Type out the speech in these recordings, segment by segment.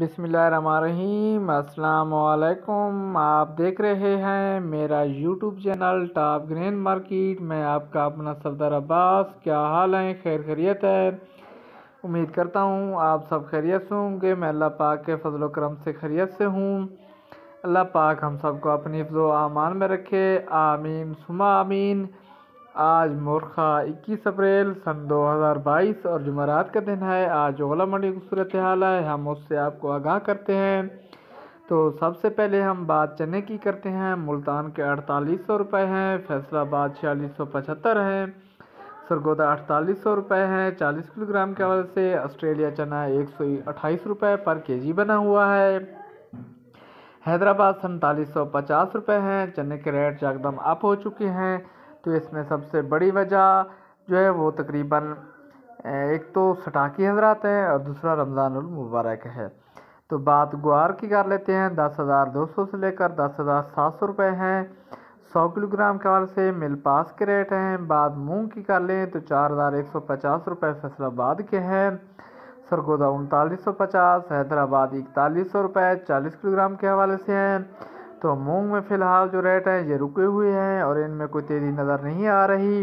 बिसमीम आप देख रहे हैं मेरा YouTube channel top green market मैं आपका अपना सफदर अब्बास क्या हाल है खैर खैरियत है उम्मीद करता हूँ आप सब खैरियत से होंगे मैं अल्लाह पाक के फजल करम से खैरियत से हूँ अल्लाह पाक हम सबको अपनी फजो अमान में रखे आमीन सुमा आमीन आज मोरखा 21 अप्रैल सन 2022 और जुमरात का दिन है आज ओला मंडी की सूरत हाल है हम उससे आपको आगाह करते हैं तो सबसे पहले हम बात चने की करते हैं मुल्तान के अड़तालीस सौ रुपये हैं फैसलाबाद छियालीस सौ पचहत्तर हैं सरगोदा अड़तालीस सौ रुपये हैं चालीस किलोग्राम के हवाले से ऑस्ट्रेलिया चना एक सौ अट्ठाईस रुपये पर के जी बना हुआ है हैदराबाद सैंतालीस सौ पचास रुपये हैं चने के रेट एकदम अप हो चुके हैं तो इसमें सबसे बड़ी वजह जो है वो तकरीबन एक तो सटाकी हजरात हैं और दूसरा रमज़ान मुबारक है तो बात गुआर की कर लेते हैं दस हज़ार दो सौ से लेकर दस हज़ार सात सौ रुपये हैं सौ किलोग्राम के हवाले से मिल पास के रेट हैं बाद मूंग की कर लें तो चार हज़ार एक सौ पचास रुपये फैसलाबाद के हैं सरगोदा उनतालीस सौ पचास हैदराबाद इकतालीस सौ रुपये चालीस किलोग्राम के हवाले से हैं तो मूंग में फ़िलहाल जो रेट हैं ये रुके हुए हैं और इनमें कोई तेज़ी नज़र नहीं आ रही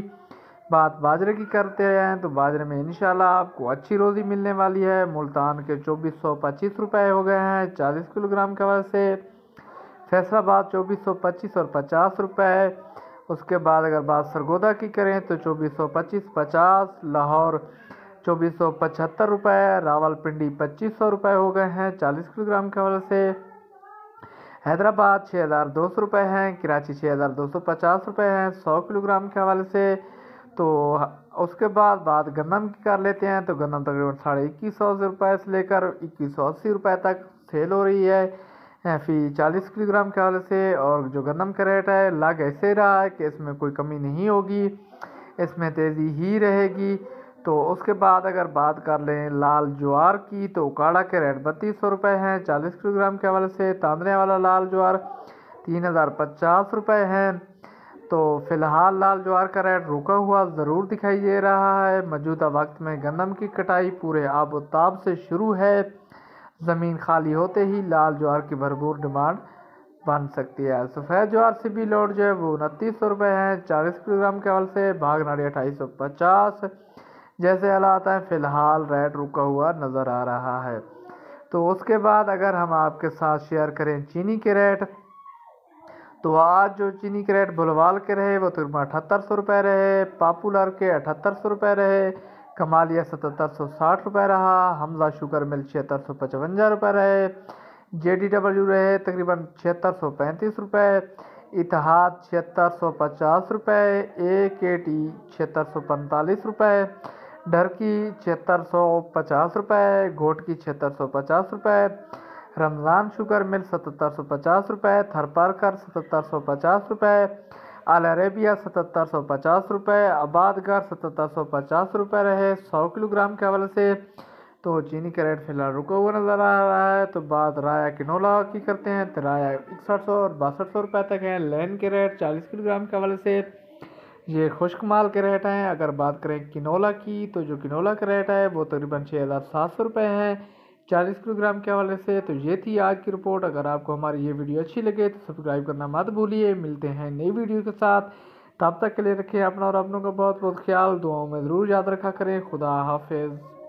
बात बाजरे की करते हैं तो बाजरे में इन आपको अच्छी रोज़ी मिलने वाली है मुल्तान के चौबीस सौ पच्चीस रुपये हो गए हैं चालीस किलोग्राम के वजह से फैसलाबाद चौबीस सौ पच्चीस और पचास रुपये उसके बाद अगर बात सरगोदा की करें तो चौबीस सौ पच्चीस पचास लाहौर चौबीस सौ पचहत्तर रुपये रावलपिंडी पच्चीस सौ रुपये हो गए हैं चालीस किलोग्राम के वजह से हैदराबाद छः हज़ार दो सौ रुपये हैं कराची छः हज़ार दो सौ पचास रुपये हैं सौ किलोग्राम के हवाले से तो उसके बाद बात गंदम की कर लेते हैं तो गंदम तकरीबन साढ़े इक्कीस सौ रुपये से लेकर इक्कीस सौ अस्सी रुपये तक सेल हो रही है फी चालीस किलोग्राम के हवाले से और जो गंदम का रेट है लग ऐसे रहा है कि इसमें कोई कमी नहीं होगी इसमें तेज़ी ही रहेगी तो उसके बाद अगर बात कर लें लाल ज्वार की तो उकाड़ा के रेट बत्तीस सौ रुपये हैं चालीस किलोग्राम के हवाले से तांदने वाला लाल ज्वार तीन हज़ार पचास रुपये हैं तो फ़िलहाल लाल ज्वार का रेट रुका हुआ ज़रूर दिखाई दे रहा है मौजूदा वक्त में गंदम की कटाई पूरे आबोताब से शुरू है ज़मीन खाली होते ही लाल ज्वार की भरपूर डिमांड बन सकती है सफ़ेद ज्वार से भी लोड जो है वो उनतीस सौ रुपये हैं चालीस किलोग्राम के हवाले से भाग नाड़ी अट्ठाईस सौ पचास जैसे हालात हैं फ़िलहाल रेड रुका हुआ नज़र आ रहा है तो उसके बाद अगर हम आपके साथ शेयर करें चीनी के रेट तो आज जो चीनी के रेट बुलवाल के रहे वो तकरीबन अठहत्तर सौ रुपये रहे पापुलर के अठहत्तर सौ रुपये रहे कमालिया सतहत्तर सौ साठ रुपये रहा हमजा शुगर मिल छिहत्तर सौ पचवंजा रुपये रहे जे डी डब्ल्यू रहे तकरीबन छिहत्तर सौ पैंतीस रुपये इतिहाद छिहत्तर सौ पचास रुपये ए के टी छिहत्तर सौ पैंतालीस रुपये डर की छिहत्तर सौ पचास रुपये घोट की छिहत्तर सौ पचास रुपये रमज़ान शुगर मिल सतर सौ पचास रुपये थरपारकर सतर सौ पचास रुपये अल अरेबिया सतर सौ पचास रुपये आबादगर सतर सौ पचास रुपये रहे सौ किलोग्राम के हवाले से तो चीनी का रेट फिलहाल रुका हुआ नज़र आ रहा है तो बात राया किनोला की करते हैं तो राया इकसठ सौ और बासठ सौ रुपये तक है लैन के रेट चालीस किलोग्राम के हवाले से ये खुश्क माल के रेट हैं अगर बात करें किनोला की तो जो किनोला का रेट है वो तकरीबन छः हज़ार सात सौ रुपये है चालीस किलोग्राम के हवाले से तो ये थी आज की रिपोर्ट अगर आपको हमारी ये वीडियो अच्छी लगे तो सब्सक्राइब करना मत भूलिए मिलते हैं नई वीडियो के साथ तब तक के लिए रखें अपना और अपनों का बहुत बहुत ख्याल दुआओं में ज़रूर याद रखा करें खुदा हाफिज़